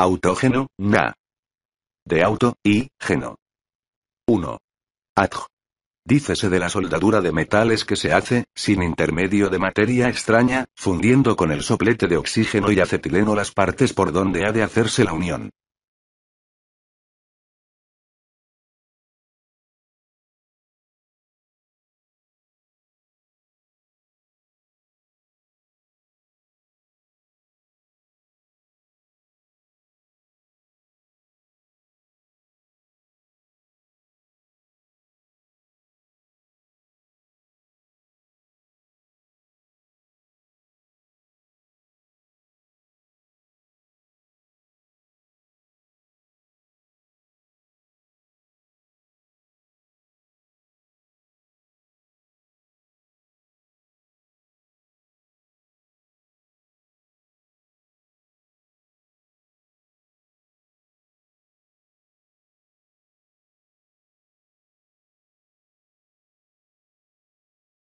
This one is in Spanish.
Autógeno, na. De auto, y, geno. 1. Adj. Dícese de la soldadura de metales que se hace, sin intermedio de materia extraña, fundiendo con el soplete de oxígeno y acetileno las partes por donde ha de hacerse la unión.